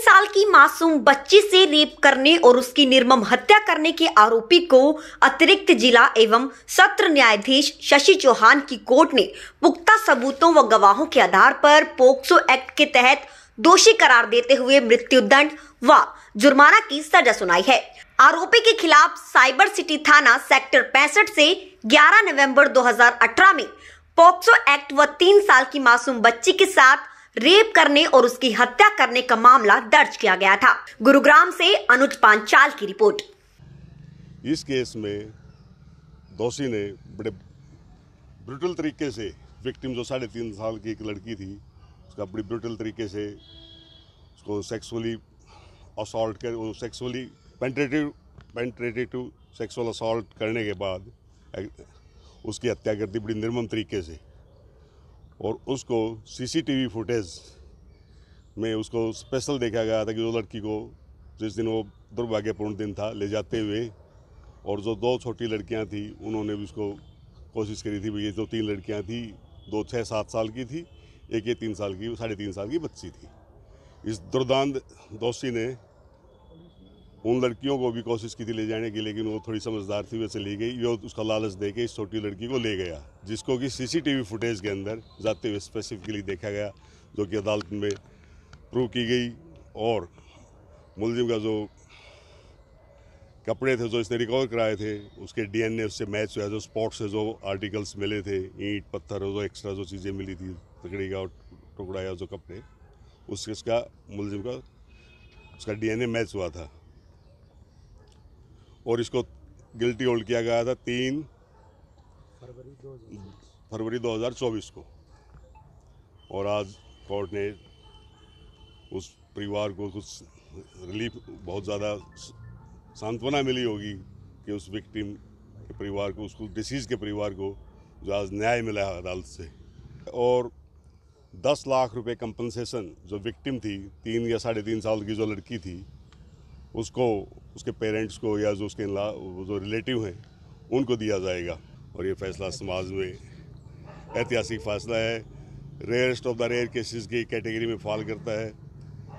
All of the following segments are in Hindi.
साल की मासूम बच्ची से रेप करने और उसकी निर्मम हत्या करने के आरोपी को अतिरिक्त जिला एवं सत्र न्यायाधीश शशि चौहान की कोर्ट ने पुख्ता सबूतों व गवाहों के आधार पर पोक्सो एक्ट के तहत दोषी करार देते हुए मृत्युदंड व जुर्माना की सजा सुनाई है आरोपी के खिलाफ साइबर सिटी थाना सेक्टर पैंसठ से 11 नवंबर 2018 में पॉक्सो एक्ट व तीन साल की मासूम बच्ची के साथ रेप करने और उसकी हत्या करने का मामला दर्ज किया गया था गुरुग्राम से अनुज पांचाल की रिपोर्ट इस केस में दोषी ने बड़े ब्रुटल तरीके से विक्टिम जो साढ़े तीन साल की एक लड़की थी उसका बड़ी ब्रुटल तरीके से उसको सेक्सुअली असॉल्ट कर sexually penetrative penetrative sexual assault करने के बाद उसकी हत्या कर दी बड़ी निर्मम तरीके से और उसको सीसीटीवी फुटेज में उसको स्पेशल देखा गया था कि जो लड़की को जिस दिन वो दुर्भाग्यपूर्ण दिन था ले जाते हुए और जो दो छोटी लड़कियां थी उन्होंने भी उसको कोशिश करी थी ये जो तीन लड़कियां थी दो छः सात साल की थी एक ये तीन साल की साढ़े तीन साल की बच्ची थी इस दुर्दांत दोषी ने उन लड़कियों को भी कोशिश की थी ले जाने की लेकिन वो थोड़ी समझदार थी वैसे ले गई वो उसका लालच दे के इस छोटी लड़की को ले गया जिसको कि सीसीटीवी फुटेज के अंदर जाते हुए स्पेसिफिकली देखा गया जो कि अदालत में प्रूव की गई और मुलजिम का जो कपड़े थे जो इसने रिकवर कराए थे उसके डीएनए उससे मैच हुआ जो स्पॉट से जो आर्टिकल्स मिले थे ईंट पत्थर जो एक्स्ट्रा जो चीज़ें मिली थी तकड़ी का और टुकड़ा या जो कपड़े उसके उसका मुलजिम का उसका डीएनए मैच हुआ था और इसको गिल्टी होल्ड किया गया था तीन फरवरी 2024 को और आज कोर्ट ने उस परिवार को कुछ रिलीफ बहुत ज़्यादा सांत्वना मिली होगी कि उस विक्टिम के परिवार को उसको डिसीज़ के परिवार को जो आज न्याय मिला है अदालत से और 10 लाख रुपए कंपनसेशन जो विक्टिम थी तीन या साढ़े तीन साल की जो लड़की थी उसको उसके पेरेंट्स को या जो उसके जो रिलेटिव हैं उनको दिया जाएगा और ये फैसला समाज में ऐतिहासिक फैसला है rarest of the rare cases की कैटेगरी में फॉल करता है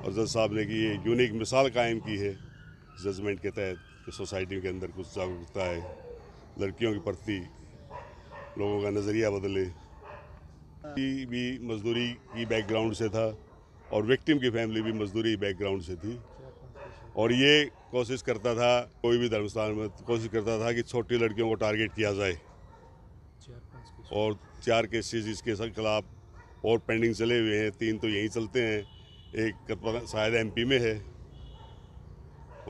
और जज साहब ने कि ये यूनिक मिसाल कायम की है जजमेंट के तहत कि सोसाइटी के अंदर कुछ जागरूकता है लड़कियों के प्रति लोगों का नज़रिया बदले भी मजदूरी की बैकग्राउंड से था और विक्टिम की फैमिली भी मजदूरी बैकग्राउंड से थी और ये कोशिश करता था कोई भी धर्मस्थान में कोशिश करता था कि छोटी लड़कियों को टारगेट किया जाए और चार केसेस इसके खिलाफ और पेंडिंग चले हुए हैं तीन तो यहीं चलते हैं एक शायद एमपी में है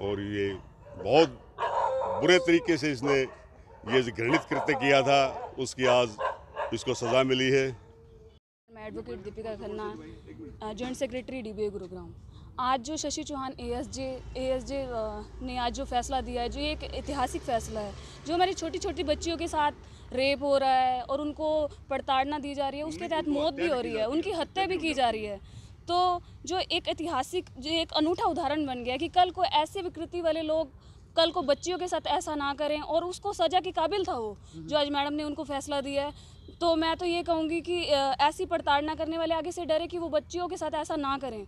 और ये बहुत बुरे तरीके से इसने ये घृणित कृत्य किया था उसकी आज इसको सज़ा मिली है मैं advocate Deepika Khanna joint secretary DBA Gurugram आज जो Shashi Chauhan A S J S J ने आज जो फैसला दिया है जो एक ऐतिहासिक फैसला है जो हमारी छोटी छोटी बच्चियों के साथ रेप हो रहा है और उनको पड़ताड़ना दी जा रही है उसके तहत मौत भी हो रही है उनकी हत्या भी की जा रही है तो जो एक ऐतिहासिक जो एक अनूठा उदाहरण बन गया कि कल को ऐसे विकृति वाले लोग कल को बच्चियों के साथ ऐसा ना करें और उसको सज़ा के काबिल था वो जो आज मैडम ने उनको फैसला दिया है तो मैं तो ये कहूँगी कि ऐसी पड़ताड़ना करने वाले आगे से डरे कि वो बच्चियों के साथ ऐसा ना करें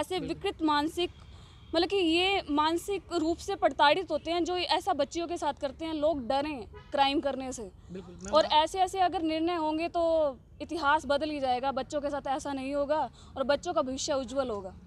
ऐसे विकृत मानसिक मतलब कि ये मानसिक रूप से प्रताड़ित होते हैं जो ऐसा बच्चियों के साथ करते हैं लोग डरें क्राइम करने से और ऐसे ऐसे अगर निर्णय होंगे तो इतिहास बदल ही जाएगा बच्चों के साथ ऐसा नहीं होगा और बच्चों का भविष्य उज्जवल होगा